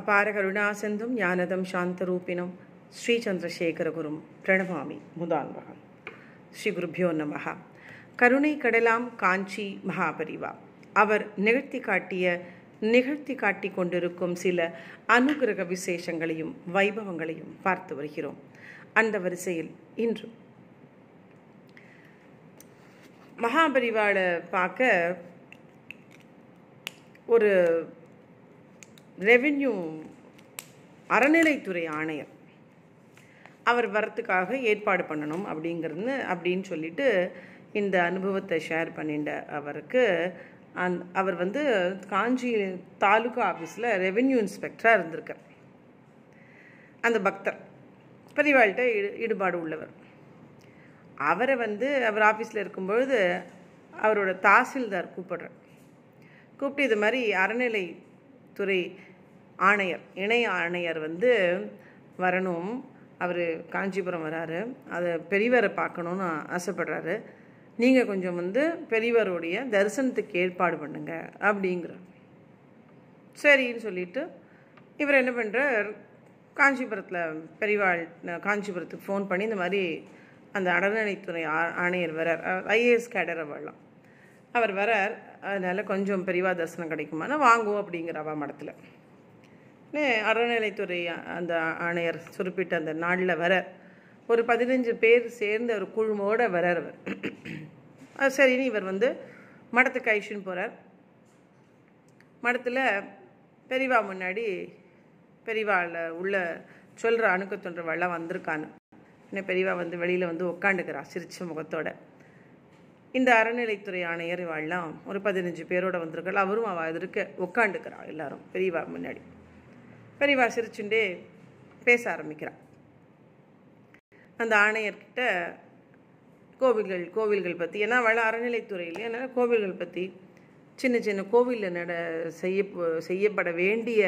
அபார கருணாசந்தும் ஞானதம் சாந்தரூபினும் ஸ்ரீ சந்திரசேகரகுரும் பிரணவாமி முதான்வகம் ஸ்ரீ குருபியோ நமகா கருணை கடலாம் காஞ்சி மகாபரிவா அவர் நிகழ்த்தி காட்டிய நிகழ்த்தி காட்டி கொண்டிருக்கும் சில அனுகிரக விசேஷங்களையும் வைபவங்களையும் பார்த்து வருகிறோம் அந்த வரிசையில் இன்று மகாபரிவாவை பார்க்க ஒரு ரெவென்யூ அறநிலைத்துறை ஆணையர் அவர் வரத்துக்காக ஏற்பாடு பண்ணணும் அப்படிங்கிறது அப்படின்னு சொல்லிட்டு இந்த அனுபவத்தை ஷேர் பண்ணிட்ட அவருக்கு அந் அவர் வந்து காஞ்சி தாலுகா ஆஃபீஸில் ரெவென்யூ இன்ஸ்பெக்டராக இருந்திருக்கார் அந்த பக்தர் பெரியவாள்கிட்ட ஈடுபாடு உள்ளவர் அவரை வந்து அவர் ஆஃபீஸில் இருக்கும்பொழுது அவரோட தாசில்தார் கூப்பிடுற கூப்பிட்டு இது மாதிரி அறநிலைத்துறை ஆணையர் இணை ஆணையர் வந்து வரணும் அவர் காஞ்சிபுரம் வராரு அதை பெரியவரை பார்க்கணுன்னு ஆசைப்படுறாரு நீங்கள் கொஞ்சம் வந்து பெரியவருடைய தரிசனத்துக்கு ஏற்பாடு பண்ணுங்க அப்படிங்கிற சரின்னு சொல்லிட்டு இவர் என்ன பண்ணுறார் காஞ்சிபுரத்தில் பெரியவாள் காஞ்சிபுரத்துக்கு ஃபோன் பண்ணி இந்த மாதிரி அந்த ஆ ஆணையர் வரார் ஐஏஎஸ் கேடர் அவர்லாம் அவர் வரார் அதனால் கொஞ்சம் பெரியவா தரிசனம் கிடைக்குமானா வாங்குவோம் அப்படிங்கிற அவா மடத்தில் அறநிலைத்துறை அந்த ஆணையர் குறிப்பிட்ட அந்த நாளில் வர ஒரு பதினஞ்சு பேர் சேர்ந்த ஒரு குழுமோடு வரார் அவர் சரின்னு இவர் வந்து மடத்துக்கு ஐஷுன்னு போகிறார் மடத்தில் பெரியவா முன்னாடி பெரிவாவில் உள்ள சொல்கிற அணுக்க தொன்றவாள்லாம் வந்திருக்கான்னு என்ன பெரியவா வந்து வெளியில் வந்து உக்காண்டுக்கிறா சிரிச்ச முகத்தோட இந்த அறநிலைத்துறை ஆணையர் இவாள்லாம் ஒரு பதினஞ்சு பேரோட வந்திருக்காள் அவரும் அவள் அதற்கு உக்காண்டுக்கிறாள் எல்லாரும் பெரியவா முன்னாடி பெரியவா சிரிச்சுண்டே பேச ஆரம்பிக்கிறான் அந்த ஆணையர்கிட்ட கோவில்கள் கோவில்கள் பற்றி ஏன்னா வள அறநிலைத்துறையில் அதனால் கோவில்கள் பற்றி சின்ன சின்ன கோவிலில் நட செய்ய செய்யப்பட வேண்டிய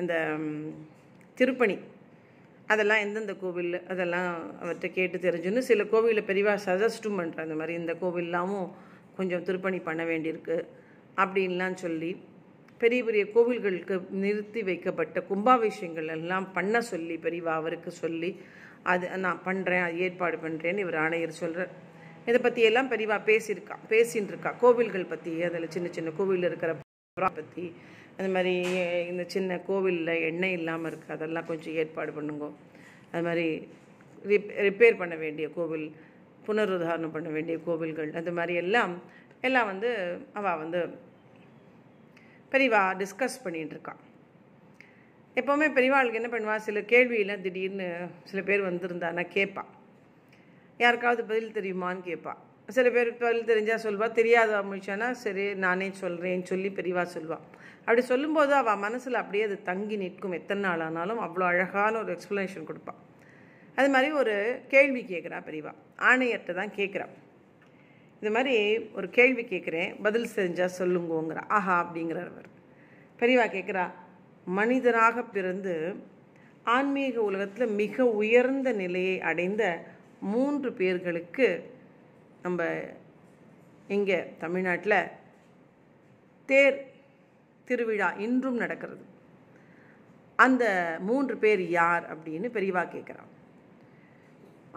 இந்த திருப்பணி அதெல்லாம் எந்தெந்த கோவில் அதெல்லாம் அவர்கிட்ட கேட்டு தெரிஞ்சுன்னு சில கோவிலில் பெரியவா சஜஸ்டும் பண்ணுற அந்த மாதிரி இந்த கோவில்லாமும் கொஞ்சம் திருப்பணி பண்ண வேண்டியிருக்கு அப்படின்லாம் சொல்லி பெரிய பெரிய கோவில்களுக்கு நிறுத்தி வைக்கப்பட்ட கும்பாபிஷேகங்கள் எல்லாம் பண்ண சொல்லி பெரியவா அவருக்கு சொல்லி அது நான் பண்ணுறேன் அது ஏற்பாடு பண்ணுறேன்னு இவர் ஆணையர் சொல்கிறார் இதை பற்றியெல்லாம் பெரியவா பேசியிருக்கா பேசின்னு இருக்கா கோவில்கள் பற்றி அதில் சின்ன சின்ன கோவில் இருக்கிற பற்றி அது மாதிரி இந்த சின்ன கோவிலில் எண்ணெய் இல்லாமல் இருக்குது அதெல்லாம் கொஞ்சம் ஏற்பாடு பண்ணுங்க அது மாதிரி ரிப் ரிப்பேர் பண்ண வேண்டிய கோவில் புனருதாரணம் பண்ண வேண்டிய கோவில்கள் அது மாதிரி எல்லாம் எல்லாம் வந்து அவள் வந்து பெரியவா டிஸ்கஸ் பண்ணிகிட்ருக்கான் எப்போவுமே பெரியவாளுக்கு என்ன பண்ணுவாள் சில கேள்வியெல்லாம் திடீர்னு சில பேர் வந்திருந்தானா கேட்பாள் யாருக்காவது பதில் தெரியுமான்னு கேட்பாள் சில பேர் பதில் தெரிஞ்சால் சொல்வாள் தெரியாத முடிச்சானா சரி நானே சொல்கிறேன்னு சொல்லி பெரியவா சொல்வாள் அப்படி சொல்லும்போது அவள் மனசில் அப்படியே அது தங்கி நிற்கும் எத்தனை நாள் ஆனாலும் அவ்வளோ அழகான ஒரு எக்ஸ்ப்ளனேஷன் கொடுப்பாள் அது மாதிரி ஒரு கேள்வி கேட்குறா பெரியவா ஆணையர்கிட்ட தான் கேட்குறான் இந்த மாதிரி ஒரு கேள்வி கேட்குறேன் பதில் செஞ்சால் சொல்லுங்கோங்கிற ஆஹா அப்படிங்கிறவர் பெரியவா கேட்குறா மனிதராக பிறந்து ஆன்மீக உலகத்தில் மிக உயர்ந்த நிலையை அடைந்த மூன்று பேர்களுக்கு நம்ம இங்கே தமிழ்நாட்டில் தேர் திருவிழா இன்றும் நடக்கிறது அந்த மூன்று பேர் யார் அப்படின்னு பெரியவா கேட்குறான்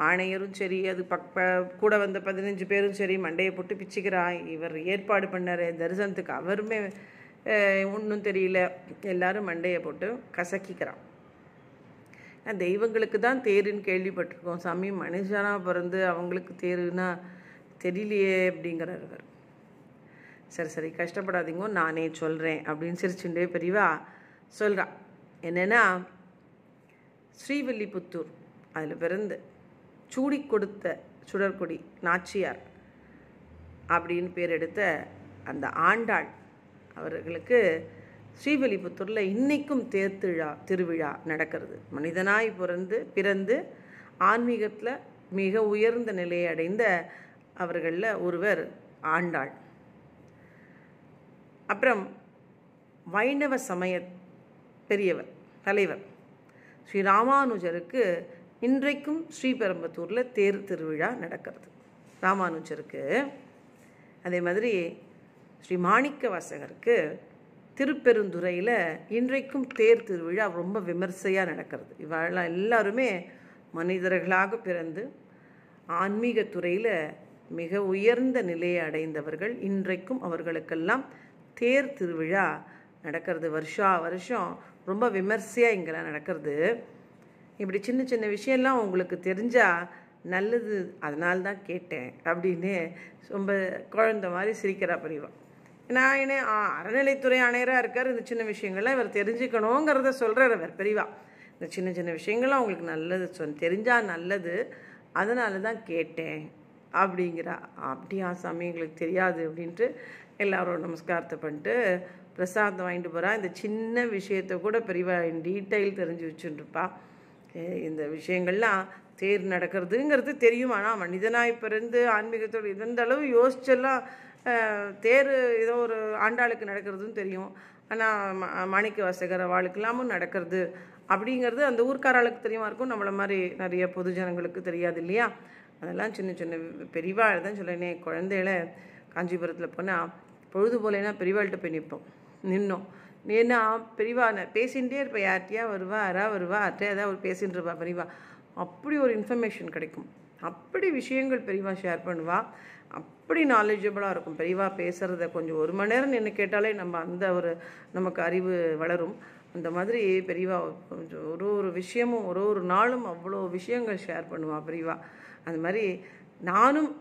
ஆணையரும் சரி அது பக் கூட வந்த பதினஞ்சு பேரும் சரி மண்டையை போட்டு பிச்சுக்கிறான் இவர் ஏற்பாடு பண்ணார் தரிசனத்துக்கு அவருமே ஒன்றும் தெரியல எல்லாரும் மண்டையை போட்டு கசக்கிக்கிறான் தெய்வங்களுக்கு தான் தேருன்னு கேள்விப்பட்டிருக்கோம் சாமி மனுஷனாக பிறந்து அவங்களுக்கு தேருன்னா தெரியலையே அப்படிங்கிறார் அவர் சரி சரி கஷ்டப்படாதீங்க நானே சொல்கிறேன் அப்படின்னு சிரிச்சுட்டே பெரியவா சொல்கிறான் என்னென்னா ஸ்ரீவில்லிபுத்தூர் அதில் பிறந்து சூடி கொடுத்த சுடற்கொடி நாச்சியார் அப்படின்னு பேர் எடுத்த அந்த ஆண்டாள் அவர்களுக்கு ஸ்ரீவில்லிபுத்தூரில் இன்றைக்கும் தேர்த்திழா திருவிழா நடக்கிறது மனிதனாய் பிறந்து பிறந்து ஆன்மீகத்தில் மிக உயர்ந்த நிலையை அடைந்த அவர்களில் ஒருவர் ஆண்டாள் அப்புறம் வைணவ சமய பெரியவர் தலைவர் ஸ்ரீ ராமானுஜருக்கு இன்றைக்கும் ஸ்ரீபெரும்புத்தூரில் தேர் திருவிழா நடக்கிறது ராமானுஜருக்கு அதே மாதிரி ஸ்ரீ மாணிக்க வாசகருக்கு திருப்பெருந்துறையில் இன்றைக்கும் தேர் திருவிழா ரொம்ப விமர்சையாக நடக்கிறது இவெல்லாம் எல்லாருமே மனிதர்களாக பிறந்து ஆன்மீக துறையில் மிக உயர்ந்த நிலையை அடைந்தவர்கள் இன்றைக்கும் அவர்களுக்கெல்லாம் தேர் திருவிழா நடக்கிறது வருஷா வருஷம் ரொம்ப விமர்சையாக இங்கெல்லாம் நடக்கிறது இப்படி சின்ன சின்ன விஷயம்லாம் உங்களுக்கு தெரிஞ்சால் நல்லது அதனால தான் கேட்டேன் அப்படின்னு ரொம்ப குழந்த மாதிரி சிரிக்கிறா பிரிவா நான் என்ன அறநிலைத்துறை ஆணையராக இருக்கார் இந்த சின்ன விஷயங்கள்லாம் இவர் தெரிஞ்சுக்கணுங்கிறத சொல்கிறார் இவர் பிரிவா இந்த சின்ன சின்ன விஷயங்கள்லாம் அவங்களுக்கு நல்லது சொ தெரிஞ்சால் நல்லது அதனால தான் கேட்டேன் அப்படிங்கிறா அப்படியா சாமி எங்களுக்கு தெரியாது அப்படின்ட்டு எல்லாரும் நமஸ்காரத்தை பண்ணிட்டு பிரசாதம் வாங்கிட்டு போகிறா இந்த சின்ன விஷயத்த கூட பெரியவா டீட்டெயில் தெரிஞ்சு வச்சுட்டுருப்பா இந்த விஷயங்கள்லாம் தேர் நடக்கிறதுங்கிறது தெரியும் ஆனால் மனிதனாக பிறந்து ஆன்மீகத்தோடு இந்த அளவு யோசிச்செல்லாம் தேர் ஏதோ ஒரு ஆண்டாளுக்கு நடக்கிறதுன்னு தெரியும் ஆனால் மாணிக்க வாசகர் வாழ்க்கெல்லாமும் நடக்கிறது அப்படிங்கிறது அந்த ஊர்க்காராளுக்கு தெரியுமா இருக்கும் நம்மளை மாதிரி நிறைய பொது ஜனங்களுக்கு தெரியாது இல்லையா அதெல்லாம் சின்ன சின்ன பெரியவா தான் சொல்லினேன் குழந்தையில காஞ்சிபுரத்தில் போனால் பொழுது போலேன்னா பெரியவாள்கிட்ட போய் நிற்போம் நின்னோம் ஏன்னா பெரியவா பேசிகிட்டே இருப்பேன் யார்கிட்டயா வருவா யாரா வருவா யார்கிட்டயா ஏதாவது ஒரு பேசிகிட்டு இருப்பா பெரியவா அப்படி ஒரு இன்ஃபர்மேஷன் கிடைக்கும் அப்படி விஷயங்கள் பெரியவா ஷேர் பண்ணுவா அப்படி நாலேஜபிளாக இருக்கும் பெரியவா பேசுகிறத கொஞ்சம் ஒரு மணி நேரம் நின்று கேட்டாலே நம்ம அந்த ஒரு நமக்கு அறிவு வளரும் அந்த மாதிரி பெரியவா கொஞ்சம் ஒரு ஒரு விஷயமும் ஒரு ஒரு நாளும் அவ்வளோ விஷயங்கள் ஷேர் பண்ணுவாள் பெரியவா அந்த மாதிரி நானும்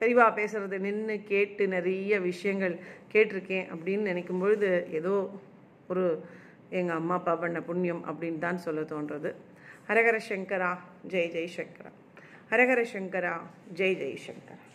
பெரியவா பேசுகிறது நின்று கேட்டு நிறைய விஷயங்கள் கேட்டிருக்கேன் அப்படின்னு நினைக்கும் பொழுது ஏதோ ஒரு எங்கள் அம்மா அப்பா பண்ண புண்ணியம் அப்படின்னு தான் சொல்ல தோன்றது ஹரஹர சங்கரா ஜெய் ஜெய் சங்கரா ஹரஹர சங்கரா ஜெய் ஜெய் சங்கரா